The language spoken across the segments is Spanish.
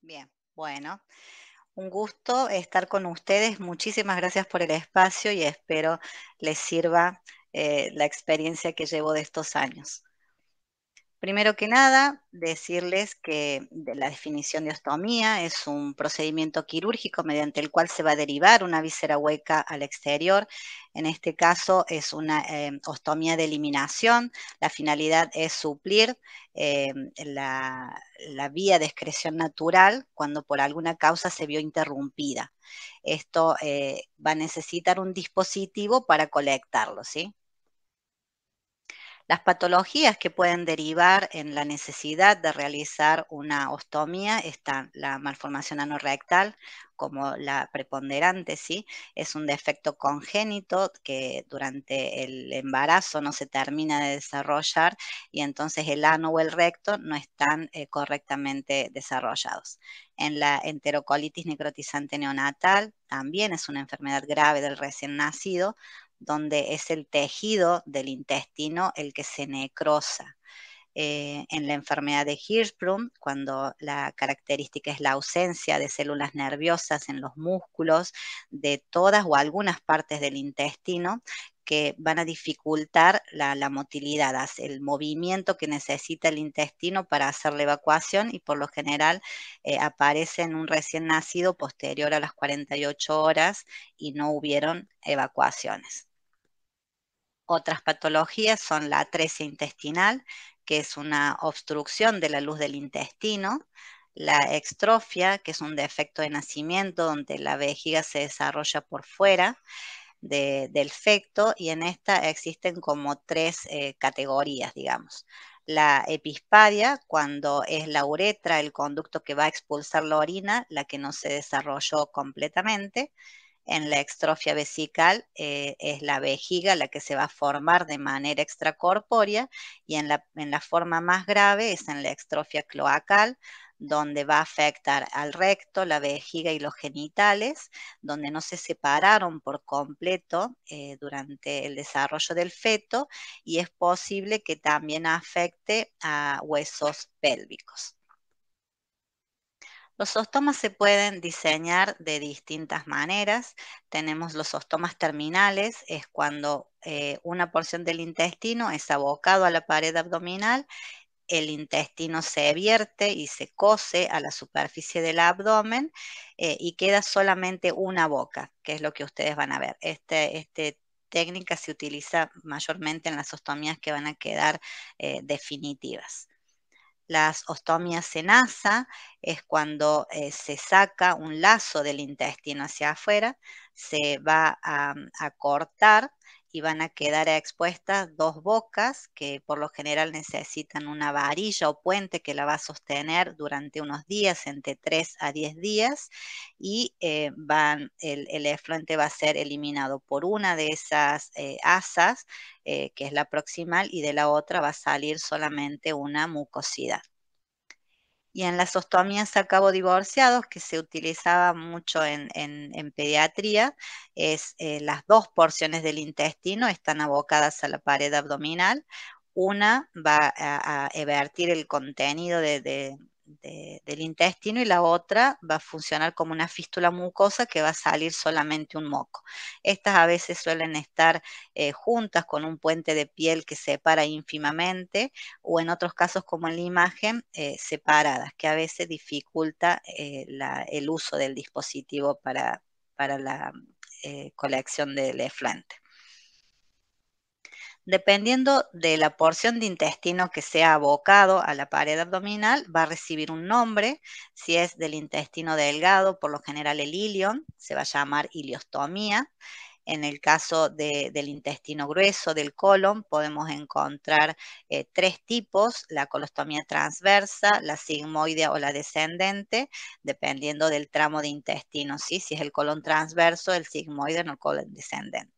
bien. Bueno, un gusto estar con ustedes. Muchísimas gracias por el espacio y espero les sirva eh, la experiencia que llevo de estos años. Primero que nada, decirles que la definición de ostomía es un procedimiento quirúrgico mediante el cual se va a derivar una víscera hueca al exterior. En este caso es una em, ostomía de eliminación. La finalidad es suplir em, la, vía de excreción natural cuando por alguna causa se vio interrumpida. Esto eh, va a necesitar un dispositivo para colectarlo, ¿sí? Las patologías que pueden derivar en la necesidad de realizar una ostomía están la malformación anorrectal, como la preponderante, ¿sí? Es un defecto congénito que durante el embarazo no se termina de desarrollar y entonces el ano o el recto no están eh, correctamente desarrollados. En la enterocolitis necrotizante neonatal también es una enfermedad grave del recién nacido donde es el tejido del intestino el que se necrosa. Eh, en la enfermedad de Hirschsprung, cuando la característica es la ausencia de células nerviosas en los músculos de todas o algunas partes del intestino, que van a dificultar la, motilidad, el movimiento que necesita el intestino para hacer la evacuación y por lo general eh, aparece en un recién nacido posterior a las 48 horas y no hubieron evacuaciones. Otras patologías son la atresia intestinal, que es una obstrucción de la luz del intestino, la extrofia, que es un defecto de nacimiento donde la vejiga se desarrolla por fuera, del fecto y en esta existen como tres eh, categorías, digamos. La epispadia, cuando es la uretra, el conducto que va a expulsar la orina, la que no se desarrolló completamente. En la extrofia vesical eh, es la vejiga la que se va a formar de manera extracorpórea y en la, en la forma más grave es en la extrofia cloacal, donde va a afectar al recto, la vejiga y los genitales, donde no se separaron por completo eh, durante el desarrollo del feto y es posible que también afecte a huesos pélvicos. Los ostomas se pueden diseñar de distintas maneras. Tenemos los ostomas terminales, es cuando eh, una porción del intestino es abocado a la pared abdominal el intestino se vierte y se cose a la superficie del abdomen eh, y queda solamente una boca, que es lo que ustedes van a ver. Esta este técnica se utiliza mayormente en las ostomías que van a quedar eh, definitivas. Las ostomías en asa es cuando eh, se saca un lazo del intestino hacia afuera, se va a cortar y van a quedar expuestas dos bocas que por lo general necesitan una varilla o puente que la va a sostener durante unos días, entre 3 a 10 días, y eh, el, el, efluente va a ser eliminado por una de esas eh, asas, eh, que es la proximal, y de la otra va a salir solamente una mucosidad y en las ostomías a cabo divorciados, que se utilizaba mucho en, pediatría, es eh, las dos porciones del intestino están abocadas a la pared abdominal. Una va a, a evertir el contenido de del intestino y la otra va a funcionar como una fístula mucosa que va a salir solamente un moco. Estas a veces suelen estar eh, juntas con un puente de piel que separa ínfimamente o en otros casos como en la imagen eh, separadas, que a veces dificulta eh, el uso del dispositivo para, para la colección del efluente. Dependiendo de la porción de intestino que sea abocado a la pared abdominal, va a recibir un nombre. Si es del intestino delgado, por lo general el ilion, se va a llamar iliostomía. En el caso del intestino grueso, del colon, podemos encontrar eh, tres tipos, la colostomía transversa, la sigmoidea o la descendente, dependiendo del tramo de intestino, si es el colon transverso, el sigmoide o el colon descendente.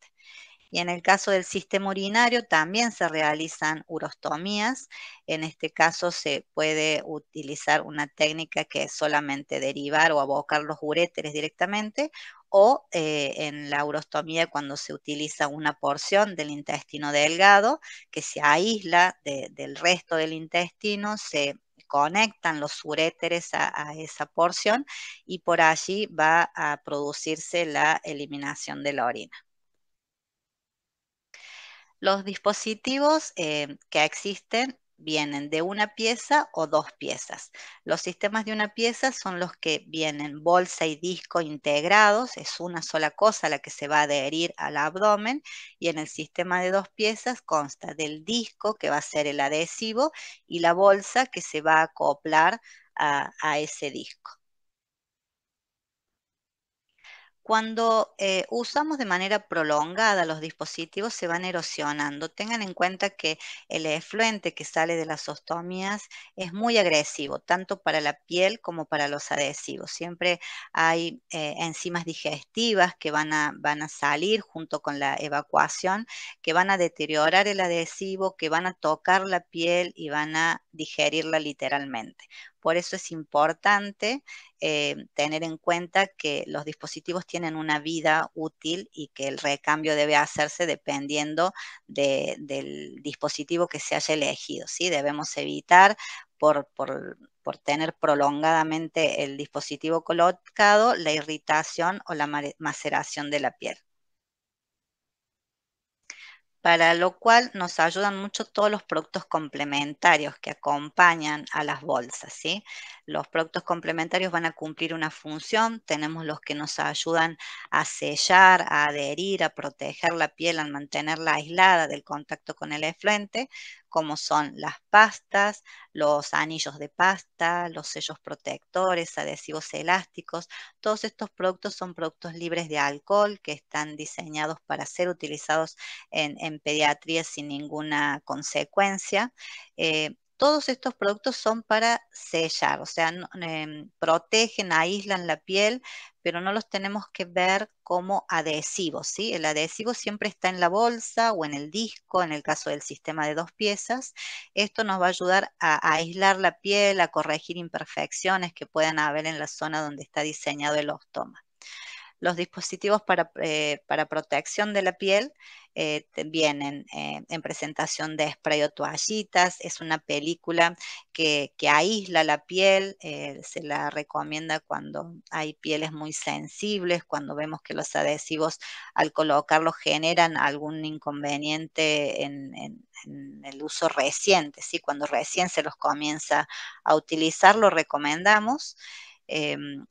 Y en el caso del sistema urinario también se realizan urostomías. En este caso se puede utilizar una técnica que es solamente derivar o abocar los uréteres directamente o eh, en la urostomía cuando se utiliza una porción del intestino delgado que se aísla del resto del intestino, se conectan los uréteres a, esa porción y por allí va a producirse la eliminación de la orina. Los dispositivos eh, que existen vienen de una pieza o dos piezas. Los sistemas de una pieza son los que vienen bolsa y disco integrados, es una sola cosa la que se va a adherir al abdomen y en el sistema de dos piezas consta del disco que va a ser el adhesivo y la bolsa que se va a acoplar a ese disco. Cuando eh, usamos de manera prolongada los dispositivos se van erosionando. Tengan en cuenta que el efluente que sale de las ostomías es muy agresivo, tanto para la piel como para los adhesivos. Siempre hay eh, enzimas digestivas que van a salir junto con la evacuación, que van a deteriorar el adhesivo, que van a tocar la piel y van a digerirla literalmente. Por eso es importante eh, tener en cuenta que los dispositivos tienen una vida útil y que el recambio debe hacerse dependiendo del dispositivo que se haya elegido. ¿sí? Debemos evitar por, por, tener prolongadamente el dispositivo colocado, la irritación o la maceración de la piel para lo cual nos ayudan mucho todos los productos complementarios que acompañan a las bolsas. ¿sí? Los productos complementarios van a cumplir una función, tenemos los que nos ayudan a sellar, a adherir, a proteger la piel, a mantenerla aislada del contacto con el efluente, como son las pastas, los anillos de pasta, los sellos protectores, adhesivos elásticos. Todos estos productos son productos libres de alcohol que están diseñados para ser utilizados en, pediatría sin ninguna consecuencia. Eh, todos estos productos son para sellar, o sea, em, protegen, aíslan la piel, pero no los tenemos que ver como adhesivos, ¿sí? El adhesivo siempre está en la bolsa o en el disco, en el caso del sistema de dos piezas. Esto nos va a ayudar a, aislar la piel, a corregir imperfecciones que puedan haber en la zona donde está diseñado el ostoma los dispositivos para, eh, para protección de la piel eh, vienen eh, en presentación de spray o toallitas, es una película que, aísla la piel, se la recomienda cuando hay pieles muy sensibles, cuando vemos que los adhesivos al colocarlos generan algún inconveniente en, el uso reciente, ¿sí? cuando recién se los comienza a utilizar lo recomendamos. Em,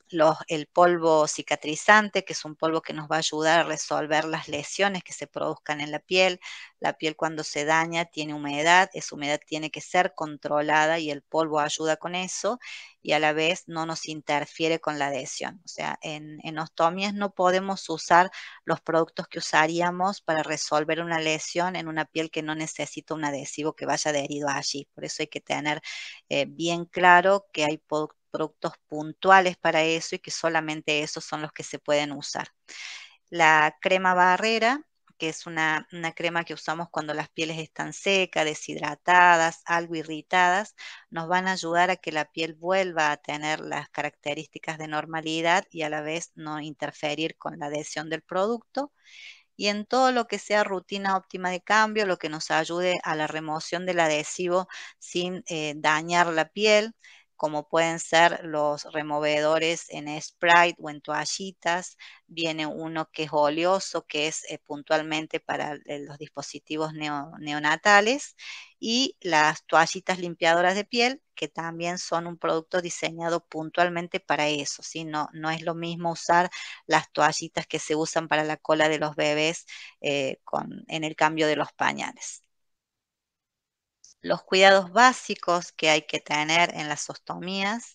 el polvo cicatrizante, que es un polvo que nos va a ayudar a resolver las lesiones que se produzcan en la piel. La piel cuando se daña tiene humedad, esa humedad tiene que ser controlada y el polvo ayuda con eso y a la vez no nos interfiere con la adhesión. O sea, en, en ostomías no podemos usar los productos que usaríamos para resolver una lesión en una piel que no necesita un adhesivo que vaya adherido allí. Por eso hay que tener eh, bien claro que hay productos productos puntuales para eso y que solamente esos son los que se pueden usar. La crema barrera, que es una, crema que usamos cuando las pieles están secas, deshidratadas, algo irritadas, nos van a ayudar a que la piel vuelva a tener las características de normalidad y a la vez no interferir con la adhesión del producto y en todo lo que sea rutina óptima de cambio, lo que nos ayude a la remoción del adhesivo sin eh, dañar la piel, como pueden ser los removedores en Sprite o en toallitas. Viene uno que es oleoso, que es eh, puntualmente para los dispositivos neonatales. Y las toallitas limpiadoras de piel, que también son un producto diseñado puntualmente para eso. No, no es lo mismo usar las toallitas que se usan para la cola de los bebés eh, en el cambio de los pañales los cuidados básicos que hay que tener en las ostomías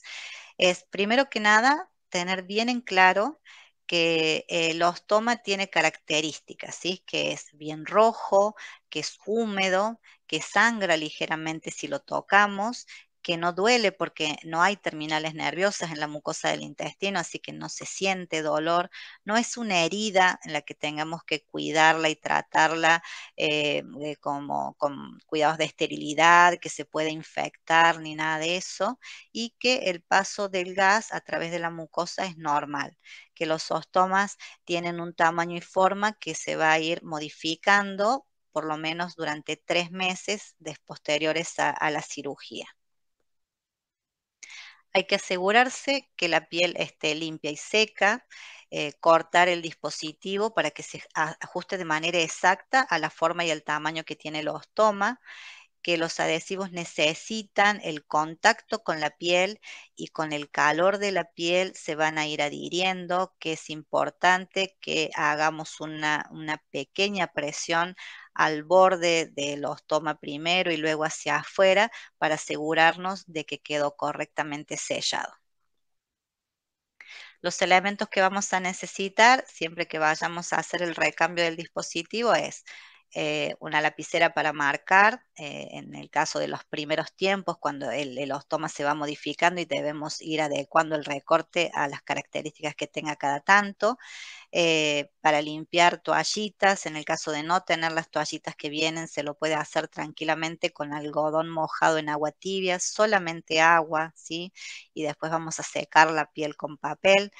es, primero que nada, tener bien en claro que el eh, ostoma tiene características, ¿sí? que es bien rojo, que es húmedo, que sangra ligeramente si lo tocamos que no duele porque no hay terminales nerviosas en la mucosa del intestino, así que no se siente dolor, no es una herida en la que tengamos que cuidarla y tratarla eh, como con cuidados de esterilidad, que se puede infectar ni nada de eso, y que el paso del gas a través de la mucosa es normal, que los ostomas tienen un tamaño y forma que se va a ir modificando por lo menos durante tres meses posteriores a la cirugía. Hay que asegurarse que la piel esté limpia y seca, eh, cortar el dispositivo para que se ajuste de manera exacta a la forma y el tamaño que tiene el ostoma, que los adhesivos necesitan el contacto con la piel y con el calor de la piel se van a ir adhiriendo, que es importante que hagamos una, una pequeña presión al borde de los toma primero y luego hacia afuera para asegurarnos de que quedó correctamente sellado. Los elementos que vamos a necesitar siempre que vayamos a hacer el recambio del dispositivo es eh, una lapicera para marcar, eh, en el caso de los primeros tiempos, cuando el, los se va modificando y debemos ir adecuando el recorte a las características que tenga cada tanto, eh, para limpiar toallitas, en el caso de no tener las toallitas que vienen, se lo puede hacer tranquilamente con algodón mojado en agua tibia, solamente agua, ¿sí? Y después vamos a secar la piel con papel.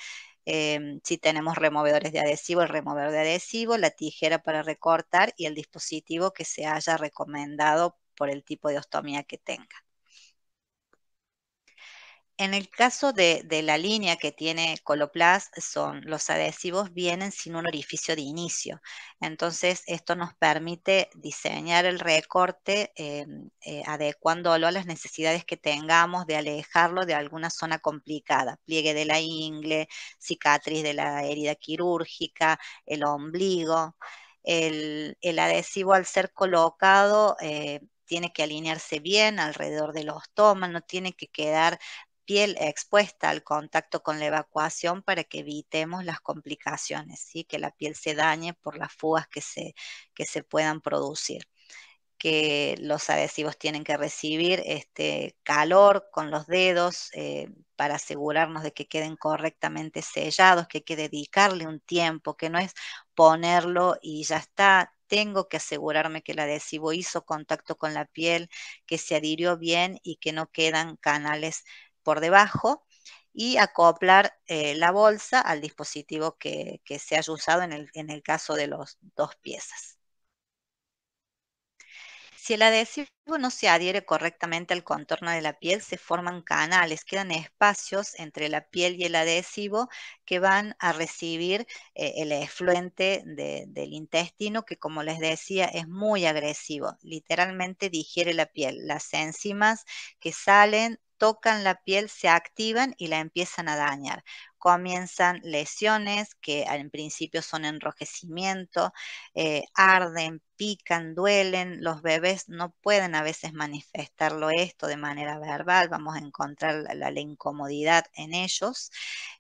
Em, si tenemos removedores de adhesivo, el removedor de adhesivo, la tijera para recortar y el dispositivo que se haya recomendado por el tipo de ostomía que tenga. En el caso de, la línea que tiene Coloplast, son los adhesivos vienen sin un orificio de inicio. Entonces, esto nos permite diseñar el recorte eh, eh, adecuándolo a las necesidades que tengamos de alejarlo de alguna zona complicada, pliegue de la ingle, cicatriz de la herida quirúrgica, el ombligo. El, adhesivo al ser colocado... Eh, tiene que alinearse bien alrededor del ostoma, no tiene que quedar piel expuesta al contacto con la evacuación para que evitemos las complicaciones, y que la piel se dañe por las fugas que se, que se puedan producir que los adhesivos tienen que recibir este calor con los dedos eh, para asegurarnos de que queden correctamente sellados, que hay que dedicarle un tiempo, que no es ponerlo y ya está. Tengo que asegurarme que el adhesivo hizo contacto con la piel, que se adhirió bien y que no quedan canales por debajo y acoplar eh, la bolsa al dispositivo que, se haya usado en el, caso de las dos piezas. Si el adhesivo no se adhiere correctamente al contorno de la piel, se forman canales, quedan espacios entre la piel y el adhesivo que van a recibir eh, el efluente del intestino, que como les decía es muy agresivo, literalmente digiere la piel. Las enzimas que salen tocan la piel se activan y la empiezan a dañar comienzan lesiones que en principio son enrojecimiento, eh, arden, pican, duelen, los bebés no pueden a veces manifestarlo esto de manera verbal, vamos a encontrar la, incomodidad en ellos,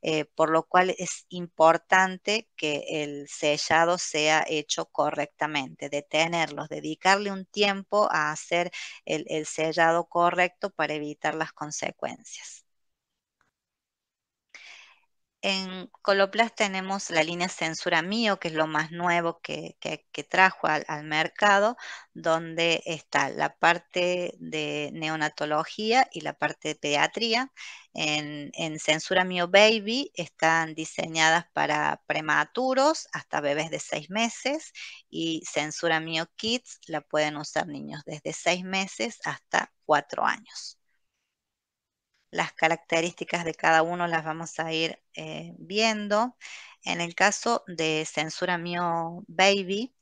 eh, por lo cual es importante que el sellado sea hecho correctamente, detenerlos, dedicarle un tiempo a hacer el sellado correcto para evitar las consecuencias en Coloplast tenemos la línea Censura Mío, que es lo más nuevo que, trajo al, mercado, donde está la parte de neonatología y la parte de pediatría. En, Censura Mío Baby están diseñadas para prematuros hasta bebés de seis meses y Censura Mío Kids la pueden usar niños desde seis meses hasta cuatro años las características de cada uno las vamos a ir eh, viendo. En el caso de Censura Mio Baby,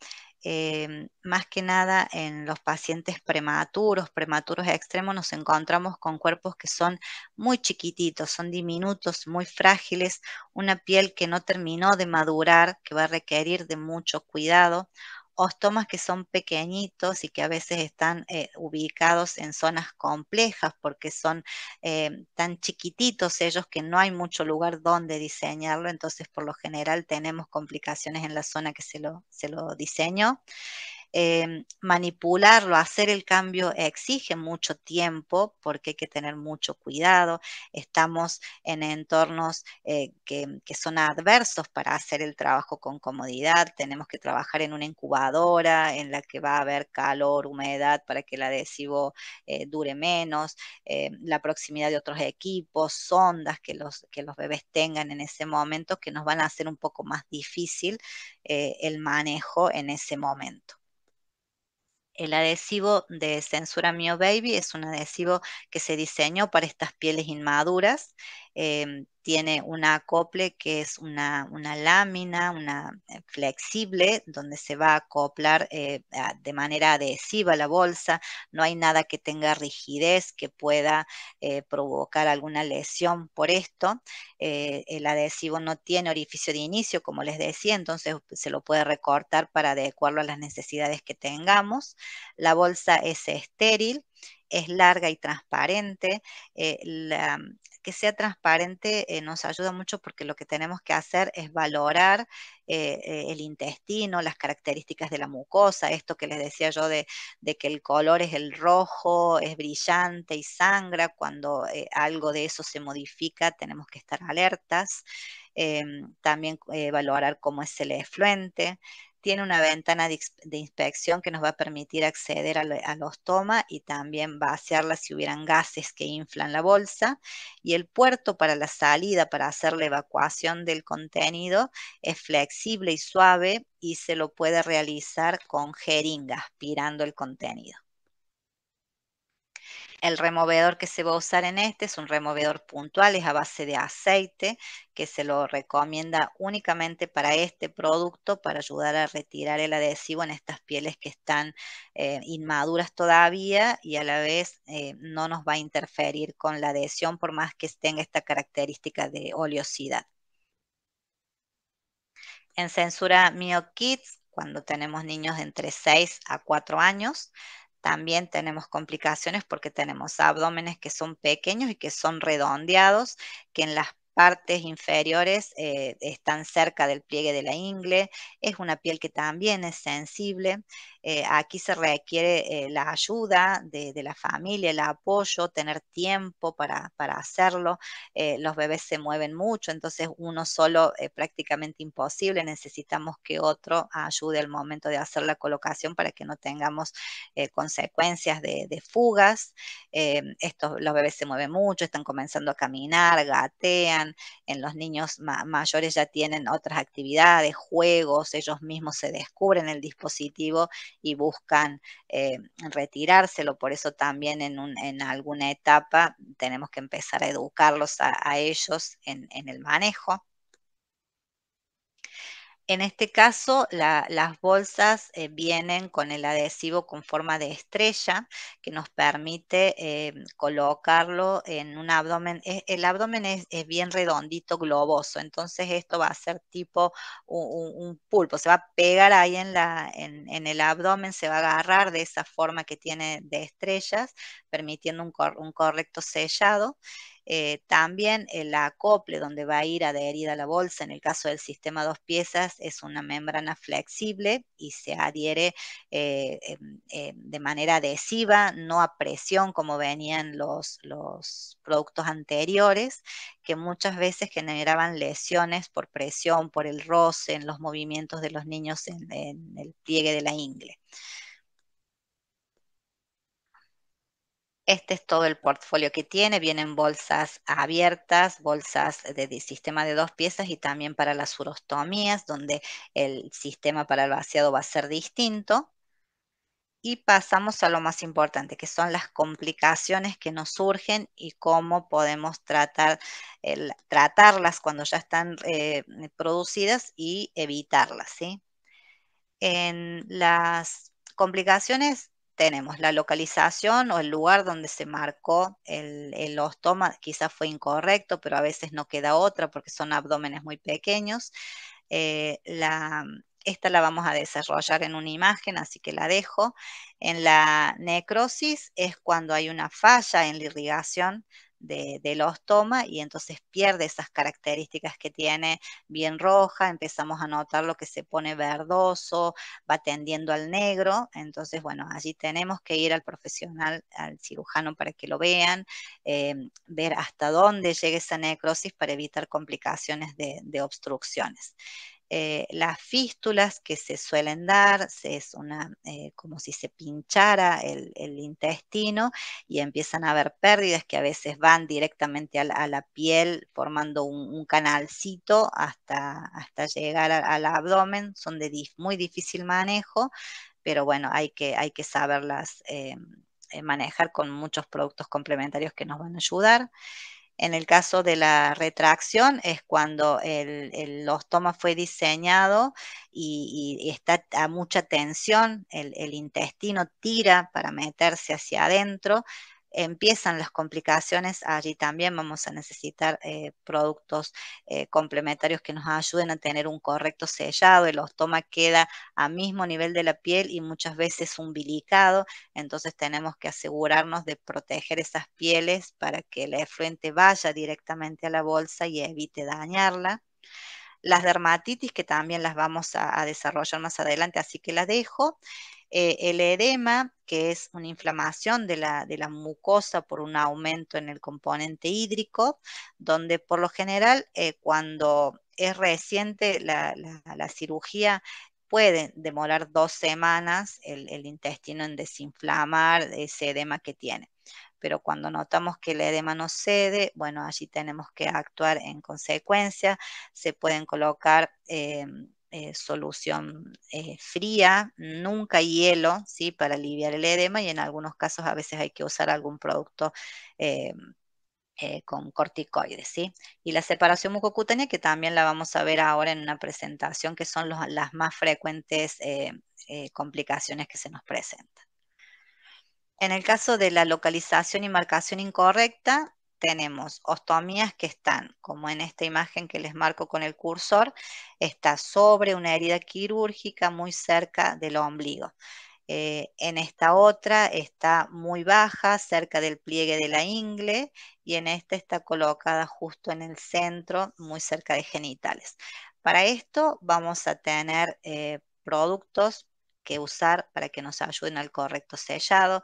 em, más que nada en los pacientes prematuros, prematuros extremos, nos encontramos con cuerpos que son muy chiquititos, son diminutos, muy frágiles, una piel que no terminó de madurar, que va a requerir de mucho cuidado, ostomas que son pequeñitos y que a veces están eh, ubicados en zonas complejas porque son eh, tan chiquititos ellos que no hay mucho lugar donde diseñarlo, entonces por lo general tenemos complicaciones en la zona que se lo, se lo diseñó. Em, manipularlo, hacer el cambio exige mucho tiempo porque hay que tener mucho cuidado. Estamos en entornos eh, que, son adversos para hacer el trabajo con comodidad. Tenemos que trabajar en una incubadora en la que va a haber calor, humedad para que el adhesivo eh, dure menos, eh, la proximidad de otros equipos, sondas que que los bebés tengan en ese momento que nos van a hacer un poco más difícil el manejo en ese momento. El adhesivo de Censura Mio Baby es un adhesivo que se diseñó para estas pieles inmaduras. Em, tiene un acople que es una, lámina, una eh, flexible, donde se va a acoplar eh, de manera adhesiva la bolsa. No hay nada que tenga rigidez que pueda eh, provocar alguna lesión por esto. el adhesivo no tiene orificio de inicio, como les decía, entonces se lo puede recortar para adecuarlo a las necesidades que tengamos. La bolsa es estéril, es larga y transparente. Eh, mm, que sea transparente eh, nos ayuda mucho porque lo que tenemos que hacer es valorar eh, el intestino, las características de la mucosa, esto que les decía yo de, que el color es el rojo, es brillante y sangra, cuando algo de eso se modifica tenemos que estar alertas, em, también valorar cómo es el efluente, tiene una ventana de, inspección que nos va a permitir acceder a, los tomas y también vaciarla si hubieran gases que inflan la bolsa. Y el puerto para la salida, para hacer la evacuación del contenido, es flexible y suave y se lo puede realizar con jeringa aspirando el contenido. El removedor que se va a usar en este es un removedor puntual, es a base de aceite, que se lo recomienda únicamente para este producto, para ayudar a retirar el adhesivo en estas pieles que están eh, inmaduras todavía y a la vez eh, no nos va a interferir con la adhesión por más que tenga esta característica de oleosidad. En censura Mio Kids, cuando tenemos niños de entre 6 a 4 años, también tenemos complicaciones porque tenemos abdómenes que son pequeños y que son redondeados, que en las partes inferiores eh, están cerca del pliegue de la ingle, es una piel que también es sensible, eh, aquí se requiere eh, la ayuda de, la familia, el apoyo, tener tiempo para, hacerlo. Eh, los bebés se mueven mucho, entonces uno solo es prácticamente imposible. Necesitamos que otro ayude al momento de hacer la colocación para que no tengamos consecuencias de, fugas. estos, los bebés se mueven mucho, están comenzando a caminar, gatean. En los niños mayores ya tienen otras actividades, juegos, ellos mismos se descubren el dispositivo y buscan eh, retirárselo. Por eso también en, en, alguna etapa tenemos que empezar a educarlos a, ellos en el manejo. En este caso, las bolsas eh, vienen con el adhesivo con forma de estrella que nos permite eh, colocarlo en un abdomen. E, el abdomen es, bien redondito, globoso, entonces esto va a ser tipo un, pulpo, se va a pegar ahí en, el abdomen, se va a agarrar de esa forma que tiene de estrellas, permitiendo un correcto sellado. Eh, también el acople donde va a ir adherida la bolsa, en el caso del sistema dos piezas, es una membrana flexible y se adhiere eh, em, em, de manera adhesiva, no a presión como venían los, productos anteriores, que muchas veces generaban lesiones por presión, por el roce, en los movimientos de los niños en el pliegue de la ingle. Este es todo el portfolio que tiene. Vienen bolsas abiertas, bolsas de, sistema de dos piezas y también para las urostomías, donde el sistema para el vaciado va a ser distinto. Y pasamos a lo más importante, que son las complicaciones que nos surgen y cómo podemos tratar, tratarlas cuando ya están eh, producidas y evitarlas. En las complicaciones tenemos la localización o el lugar donde se marcó el, ostoma, quizás fue incorrecto, pero a veces no queda otra porque son abdómenes muy pequeños. Eh, esta la vamos a desarrollar en una imagen, así que la dejo. En la necrosis es cuando hay una falla en la irrigación de, los ostoma y entonces pierde esas características que tiene bien roja, empezamos a notar lo que se pone verdoso, va tendiendo al negro, entonces bueno, allí tenemos que ir al profesional, al cirujano para que lo vean, eh, ver hasta dónde llega esa necrosis para evitar complicaciones de obstrucciones. Eh, las fístulas que se suelen dar, es una, eh, como si se pinchara el, intestino y empiezan a haber pérdidas que a veces van directamente a la, piel formando un, canalcito hasta, hasta llegar al abdomen, son de muy difícil manejo, pero bueno, hay que, hay que saberlas eh, manejar con muchos productos complementarios que nos van a ayudar. En el caso de la retracción es cuando el, el ostoma fue diseñado y, está a mucha tensión, el, el intestino tira para meterse hacia adentro, empiezan las complicaciones, allí también vamos a necesitar eh, productos eh, complementarios que nos ayuden a tener un correcto sellado. El ostoma queda a mismo nivel de la piel y muchas veces umbilicado, entonces tenemos que asegurarnos de proteger esas pieles para que el efluente vaya directamente a la bolsa y evite dañarla las dermatitis que también las vamos a, a, desarrollar más adelante, así que las dejo. Eh, el edema, que es una inflamación de la, mucosa por un aumento en el componente hídrico, donde por lo general eh, cuando es reciente la, cirugía puede demorar dos semanas el, intestino en desinflamar ese edema que tiene. Pero cuando notamos que el edema no cede, bueno, allí tenemos que actuar en consecuencia. Se pueden colocar em, eh, solución eh, fría, nunca hielo, ¿sí? Para aliviar el edema y en algunos casos a veces hay que usar algún producto eh, con corticoides, ¿sí? Y la separación mucocutánea que también la vamos a ver ahora en una presentación que son las más frecuentes complicaciones que se nos presentan. En el caso de la localización y marcación incorrecta, tenemos ostomías que están, como en esta imagen que les marco con el cursor, está sobre una herida quirúrgica muy cerca del ombligo. Eh, en esta otra está muy baja, cerca del pliegue de la ingle, y en esta está colocada justo en el centro, muy cerca de genitales. Para esto vamos a tener eh, productos que usar para que nos ayuden al correcto sellado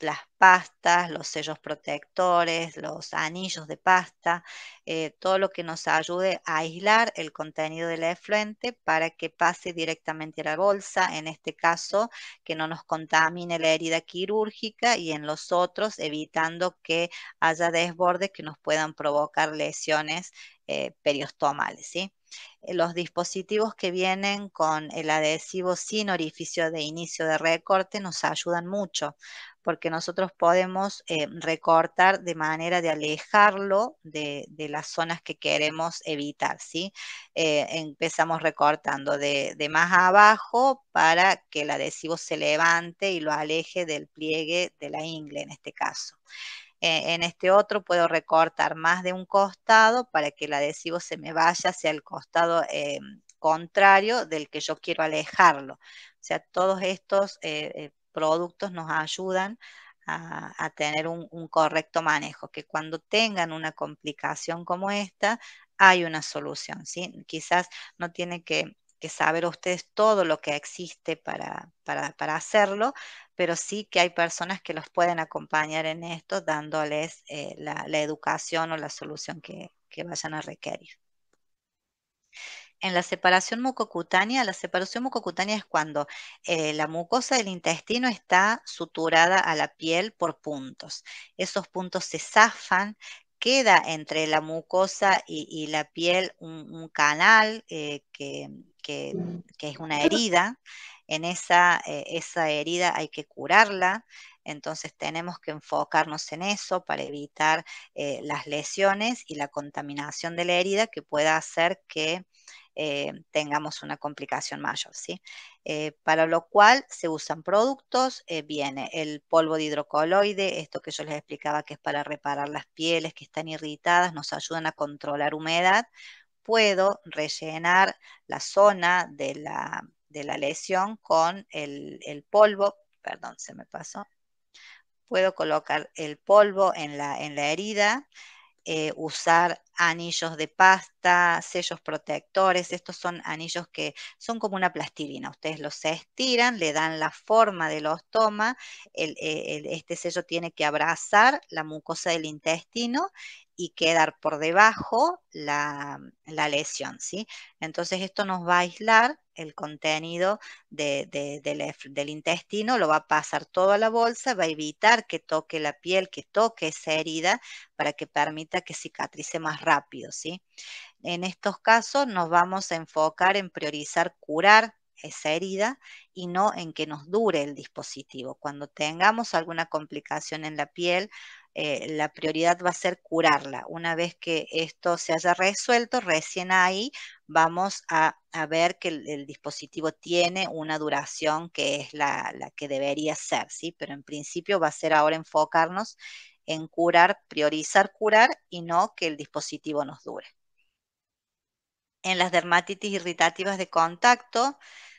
las pastas, los sellos protectores, los anillos de pasta, eh, todo lo que nos ayude a aislar el contenido del efluente para que pase directamente a la bolsa, en este caso que no nos contamine la herida quirúrgica y en los otros evitando que haya desbordes que nos puedan provocar lesiones eh, periostomales, ¿sí? Eh, los dispositivos que vienen con el adhesivo sin orificio de inicio de recorte nos ayudan mucho porque nosotros podemos eh, recortar de manera de alejarlo de, las zonas que queremos evitar, ¿sí? Eh, empezamos recortando de, de, más abajo para que el adhesivo se levante y lo aleje del pliegue de la ingle en este caso. Eh, en este otro puedo recortar más de un costado para que el adhesivo se me vaya hacia el costado eh, contrario del que yo quiero alejarlo. O sea, todos estos eh, productos nos ayudan a, tener un, correcto manejo, que cuando tengan una complicación como esta, hay una solución, ¿sí? Quizás no tiene que saber ustedes todo lo que existe para, hacerlo, pero sí que hay personas que los pueden acompañar en esto dándoles eh, la, educación o la solución que, vayan a requerir. En la separación mucocutánea, la separación mucocutánea es cuando eh, la mucosa del intestino está suturada a la piel por puntos. Esos puntos se zafan, queda entre la mucosa y, la piel un, canal eh, que, es una herida en esa, eh, esa herida hay que curarla, entonces tenemos que enfocarnos en eso para evitar eh, las lesiones y la contaminación de la herida que pueda hacer que eh, tengamos una complicación mayor, ¿sí? para lo cual se usan productos, viene el polvo de hidrocoloide, esto que yo les explicaba que es para reparar las pieles que están irritadas, nos ayudan a controlar humedad. Puedo rellenar la zona de la de la lesión con el, polvo, perdón, se me pasó, puedo colocar el polvo en la, en la herida, eh, usar anillos de pasta, sellos protectores, estos son anillos que son como una plastilina, ustedes los estiran, le dan la forma del los eh, el, este sello tiene que abrazar la mucosa del intestino y quedar por debajo la, la lesión, ¿sí? Entonces esto nos va a aislar el contenido de, del intestino, lo va a pasar todo a la bolsa, va a evitar que toque la piel, que toque esa herida para que permita que cicatrice más rápido, ¿sí? En estos casos nos vamos a enfocar en priorizar curar esa herida y no en que nos dure el dispositivo. Cuando tengamos alguna complicación en la piel, eh, la prioridad va a ser curarla. Una vez que esto se haya resuelto, recién ahí vamos a, ver que el, dispositivo tiene una duración que es la, la, que debería ser, ¿sí? Pero en principio va a ser ahora enfocarnos en curar, priorizar curar y no que el dispositivo nos dure. En las dermatitis irritativas de contacto,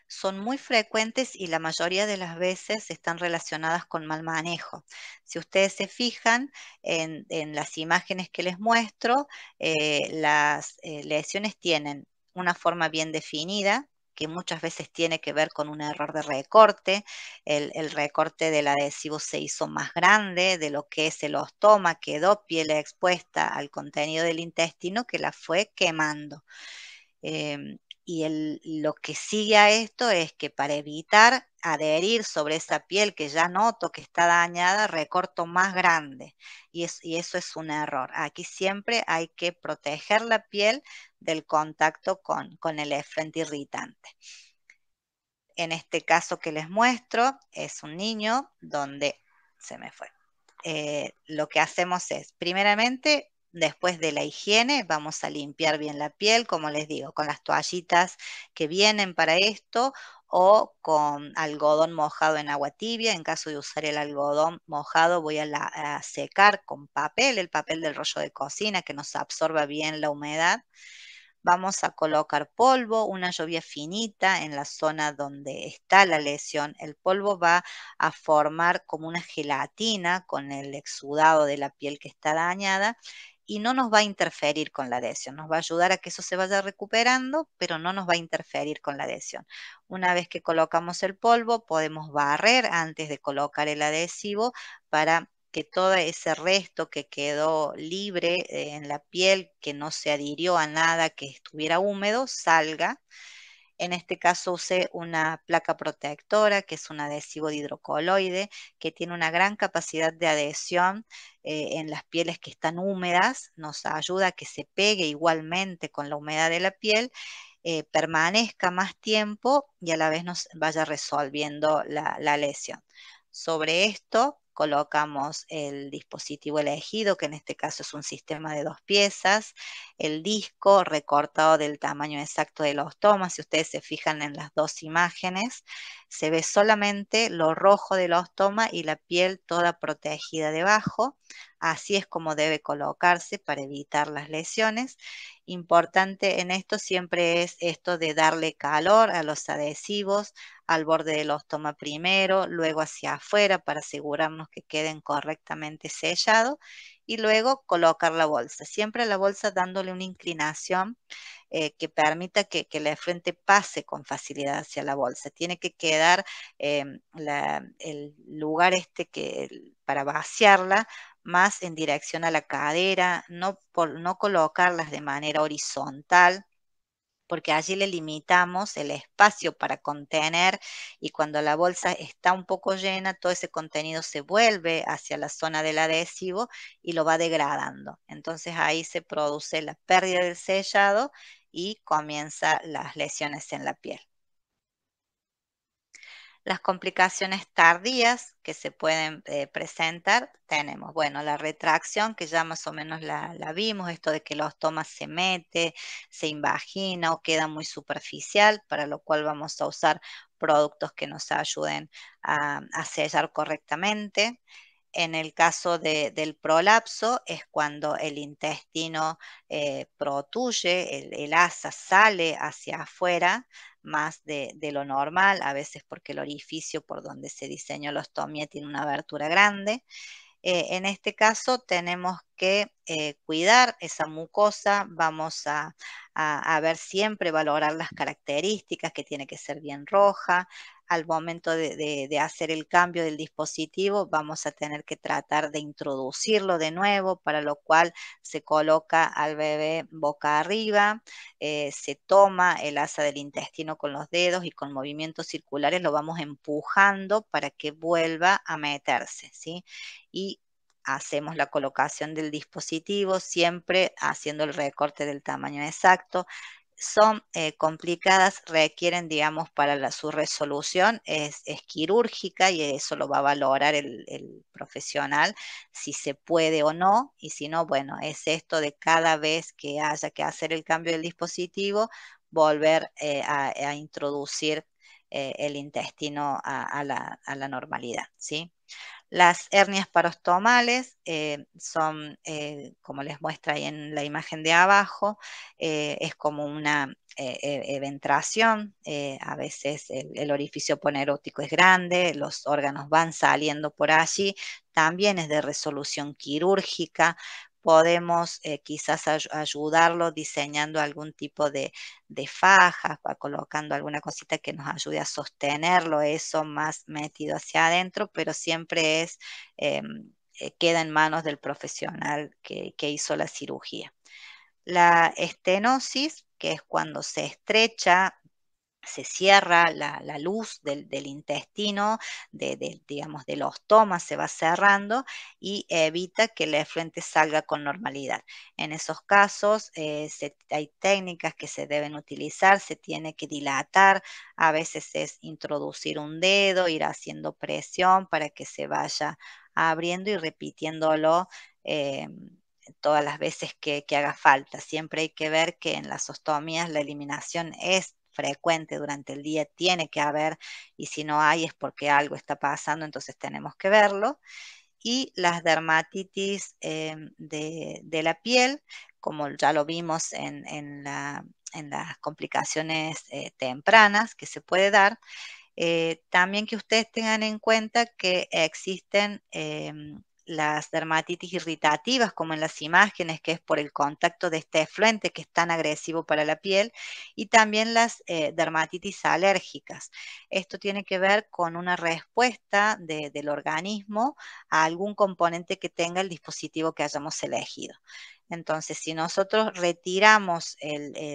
son muy frecuentes y la mayoría de las veces están relacionadas con mal manejo. Si ustedes se fijan en, las imágenes que les muestro, eh, las eh, lesiones tienen una forma bien definida, que muchas veces tiene que ver con un error de recorte. El, recorte del adhesivo se hizo más grande de lo que es el toma, quedó piel expuesta al contenido del intestino que la fue quemando. Em, y el, lo que sigue a esto es que para evitar adherir sobre esa piel que ya noto que está dañada, recorto más grande. Y, eso es un error. Aquí siempre hay que proteger la piel del contacto con, el efrente irritante. En este caso que les muestro, es un niño donde se me fue. Eh, lo que hacemos es, primeramente, Después de la higiene, vamos a limpiar bien la piel, como les digo, con las toallitas que vienen para esto o con algodón mojado en agua tibia. En caso de usar el algodón mojado, voy a, secar con papel, el papel del rollo de cocina que nos absorba bien la humedad. Vamos a colocar polvo, una lluvia finita en la zona donde está la lesión. El polvo va a formar como una gelatina con el exudado de la piel que está dañada y no nos va a interferir con la adhesión, nos va a ayudar a que eso se vaya recuperando, pero no nos va a interferir con la adhesión. Una vez que colocamos el polvo, podemos barrer antes de colocar el adhesivo para que todo ese resto que quedó libre eh, en la piel, que no se adhirió a nada, que estuviera húmedo, salga en este caso usé una placa protectora, que es un adhesivo de hidrocoloide, que tiene una gran capacidad de adhesión eh, en las pieles que están húmedas, nos ayuda a que se pegue igualmente con la humedad de la piel, eh, permanezca más tiempo y a la vez nos vaya resolviendo la lesión. Sobre esto colocamos el dispositivo elegido, que en este caso es un sistema de dos piezas, el disco recortado del tamaño exacto de los tomas, si ustedes se fijan en las dos imágenes, se ve solamente lo rojo del ostoma y la piel toda protegida debajo. Así es como debe colocarse para evitar las lesiones. Importante en esto siempre es esto de darle calor a los adhesivos, al borde del ostoma primero, luego hacia afuera para asegurarnos que queden correctamente sellados y luego colocar la bolsa. Siempre la bolsa dándole una inclinación eh, que permita que, la frente pase con facilidad hacia la bolsa. Tiene que quedar eh, el lugar este que, para vaciarla más en dirección a la cadera, no colocarlas de manera horizontal porque allí le limitamos el espacio para contener y cuando la bolsa está un poco llena, todo ese contenido se vuelve hacia la zona del adhesivo y lo va degradando. Entonces ahí se produce la pérdida del sellado y comienzan las lesiones en la piel. Las complicaciones tardías que se pueden eh, presentar, tenemos, bueno, la retracción, que ya más o menos la, vimos, esto de que los ostoma se mete, se invagina o queda muy superficial, para lo cual vamos a usar productos que nos ayuden a, sellar correctamente. En el caso del prolapso es cuando el intestino eh, protuye, el, el, asa sale hacia afuera, más de, lo normal, a veces porque el orificio por donde se diseñó la ostomía tiene una abertura grande. Eh, en este caso tenemos que eh, cuidar esa mucosa, vamos a, ver siempre, valorar las características, que tiene que ser bien roja, al momento de, hacer el cambio del dispositivo, vamos a tener que tratar de introducirlo de nuevo, para lo cual se coloca al bebé boca arriba, eh, se toma el asa del intestino con los dedos y con movimientos circulares lo vamos empujando para que vuelva a meterse, ¿sí? Y hacemos la colocación del dispositivo, siempre haciendo el recorte del tamaño exacto, son eh, complicadas, requieren, digamos, para la, su resolución, es, quirúrgica y eso lo va a valorar el, profesional, si se puede o no, y si no, bueno, es esto de cada vez que haya que hacer el cambio del dispositivo, volver eh, a introducir eh, el intestino a, la, normalidad, ¿sí? Las hernias parostomales eh, son, eh, como les muestra ahí en la imagen de abajo, es como una e, ventración, a veces el, el, orificio ponerótico es grande, los órganos van saliendo por allí, también es de resolución quirúrgica, podemos eh, quizás ayudarlo diseñando algún tipo de, de fajas, colocando alguna cosita que nos ayude a sostenerlo, eso más metido hacia adentro, pero siempre es, em, eh, queda en manos del profesional que hizo la cirugía. La estenosis, que es cuando se estrecha se cierra la, luz del, intestino, de, de, digamos, del se va cerrando y evita que el efluente salga con normalidad. En esos casos eh, hay técnicas que se deben utilizar, se tiene que dilatar, a veces es introducir un dedo, ir haciendo presión para que se vaya abriendo y repitiéndolo. Eh, todas las veces que, que, haga falta. Siempre hay que ver que en las ostomías la eliminación es frecuente durante el día tiene que haber y si no hay es porque algo está pasando, entonces tenemos que verlo. Y las dermatitis eh, de, la piel, como ya lo vimos en, las complicaciones eh, tempranas que se puede dar. Eh, también que ustedes tengan en cuenta que existen em, las dermatitis irritativas, como en las imágenes, que es por el contacto de este efluente que es tan agresivo para la piel, y también las eh, dermatitis alérgicas. Esto tiene que ver con una respuesta del organismo a algún componente que tenga el dispositivo que hayamos elegido. Entonces, si nosotros retiramos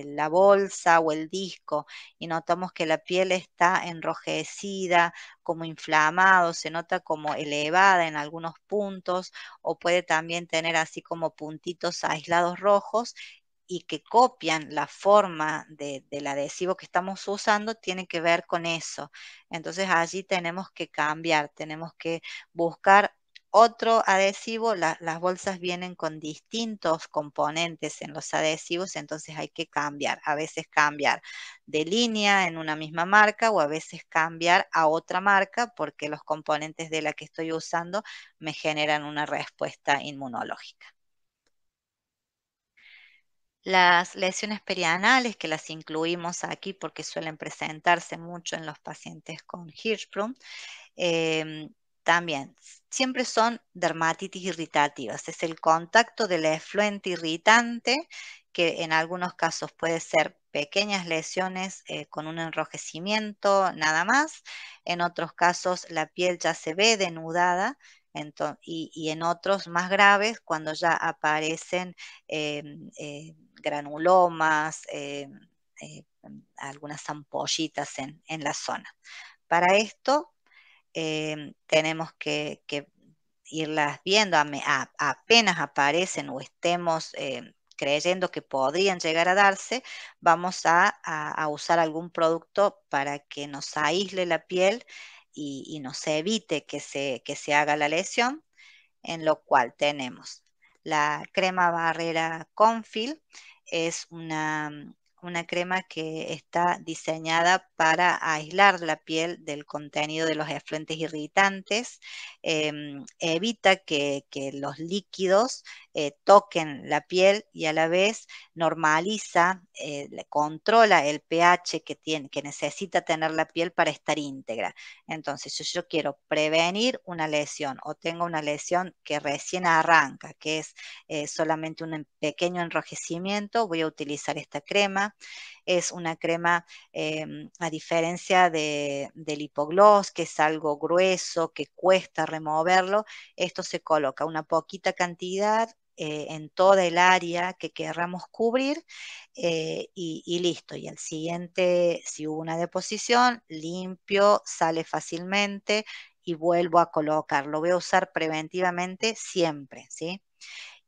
la bolsa o el disco y notamos que la piel está enrojecida, como inflamado, se nota como elevada en algunos puntos o puede también tener así como puntitos aislados rojos y que copian la forma del adhesivo que estamos usando, tiene que ver con eso. Entonces allí tenemos que cambiar, tenemos que buscar otro adhesivo, las bolsas vienen con distintos componentes en los adhesivos, entonces hay que cambiar, a veces cambiar de línea en una misma marca o a veces cambiar a otra marca porque los componentes de la que estoy usando me generan una respuesta inmunológica. Las lesiones perianales, que las incluimos aquí porque suelen presentarse mucho en los pacientes con Hirschsprung, em, también siempre son dermatitis irritativas. Es el contacto del efluente irritante, que en algunos casos puede ser pequeñas lesiones eh, con un enrojecimiento nada más. En otros casos la piel ya se ve denudada y, en otros más graves cuando ya aparecen eh, eh, granulomas, algunas ampollitas en la zona. Para esto Em, tenemos que, irlas viendo apenas aparecen o estemos em, creyendo que podrían llegar a darse, vamos a, usar algún producto para que nos aísle la piel y, nos evite que se, que se haga la lesión, en lo cual tenemos la crema barrera Confil, es una una crema que está diseñada para aislar la piel del contenido de los efluentes irritantes, em, evita que los líquidos eh, toquen la piel y a la vez normaliza, eh, controla el pH que, tiene, que necesita tener la piel para estar íntegra. Entonces, si yo quiero prevenir una lesión o tengo una lesión que recién arranca, que es eh, solamente un pequeño enrojecimiento, voy a utilizar esta crema. Es una crema, em, a diferencia del hipogloss, que es algo grueso, que cuesta removerlo, esto se coloca una poquita cantidad eh, en toda el área que querramos cubrir eh, y, listo. Y al siguiente, si hubo una deposición, limpio, sale fácilmente y vuelvo a colocar. Lo voy a usar preventivamente siempre, ¿sí?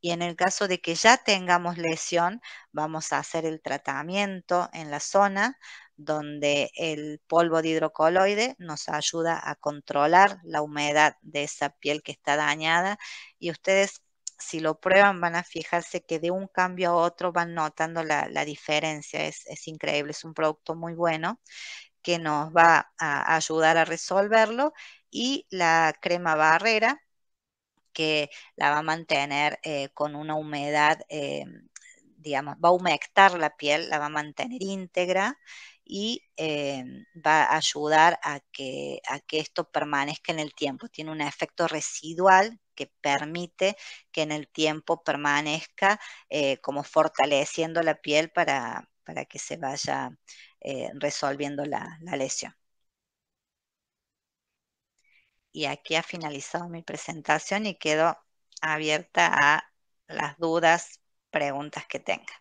Y en el caso de que ya tengamos lesión, vamos a hacer el tratamiento en la zona donde el polvo de hidrocoloide nos ayuda a controlar la humedad de esa piel que está dañada y ustedes si lo prueban, van a fijarse que de un cambio a otro van notando la, diferencia. Es, increíble, es un producto muy bueno que nos va a ayudar a resolverlo. Y la crema barrera, que la va a mantener eh, con una humedad, eh, digamos, va a humectar la piel, la va a mantener íntegra y eh, va a ayudar a que, a que esto permanezca en el tiempo. Tiene un efecto residual que permite que en el tiempo permanezca eh, como fortaleciendo la piel para, que se vaya eh, resolviendo la, la lesión. Y aquí ha finalizado mi presentación y quedo abierta a las dudas, preguntas que tenga.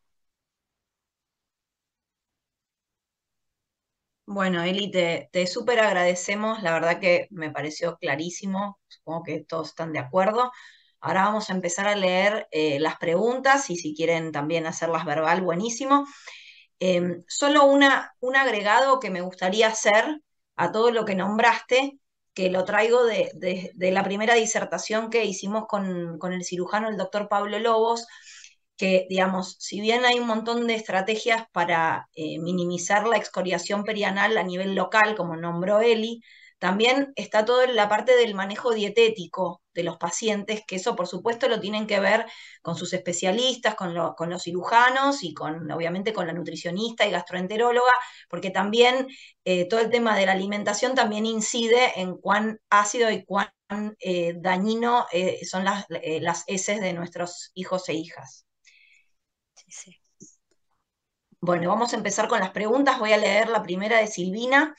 Bueno, Eli, te, súper agradecemos, la verdad que me pareció clarísimo, supongo que todos están de acuerdo. Ahora vamos a empezar a leer eh, las preguntas y si quieren también hacerlas verbal, buenísimo. Em, solo una, un agregado que me gustaría hacer a todo lo que nombraste, que lo traigo de, la primera disertación que hicimos con, con el cirujano, el doctor Pablo Lobos, que, digamos, si bien hay un montón de estrategias para eh, minimizar la excoriación perianal a nivel local, como nombró Eli, también está toda la parte del manejo dietético de los pacientes, que eso por supuesto lo tienen que ver con sus especialistas, con, con los cirujanos y con, obviamente, con la nutricionista y gastroenteróloga, porque también eh, todo el tema de la alimentación también incide en cuán ácido y cuán eh, dañino son las, las heces de nuestros hijos e hijas. Bueno, vamos a empezar con las preguntas. Voy a leer la primera de Silvina.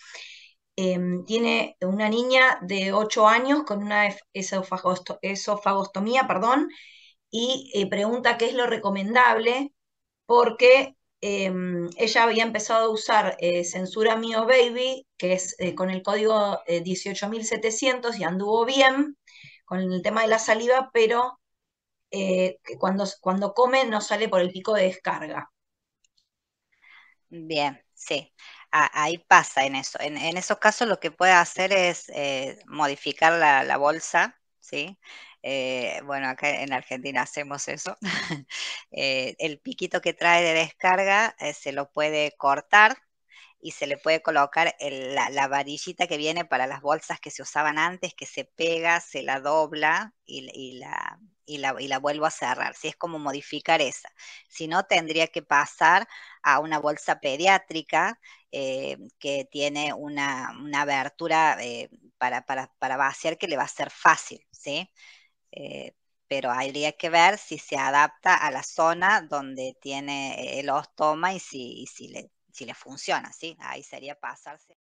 Em, tiene una niña de 8 años con una esofagostomía perdón, y eh, pregunta qué es lo recomendable porque em, ella había empezado a usar eh, Censura Mio Baby, que es eh, con el código 18700 y anduvo bien con el tema de la saliva, pero cuando, cuando come no sale por el pico de descarga. Bien, sí. ahí pasa en eso. En, esos casos lo que puede hacer es eh, modificar la, bolsa, ¿sí? Eh, bueno, acá en Argentina hacemos eso. Eh, el piquito que trae de descarga se lo puede cortar y se le puede colocar la, la, varillita que viene para las bolsas que se usaban antes, que se pega, se la dobla y la, y la, y la vuelvo a cerrar, si es como modificar esa. Si no, tendría que pasar a una bolsa pediátrica eh, que tiene una, abertura eh, para, para, para, vaciar que le va a ser fácil, ¿sí? Eh, pero habría que ver si se adapta a la zona donde tiene el ostoma y si, si, si le funciona, ¿sí? Ahí sería pasarse.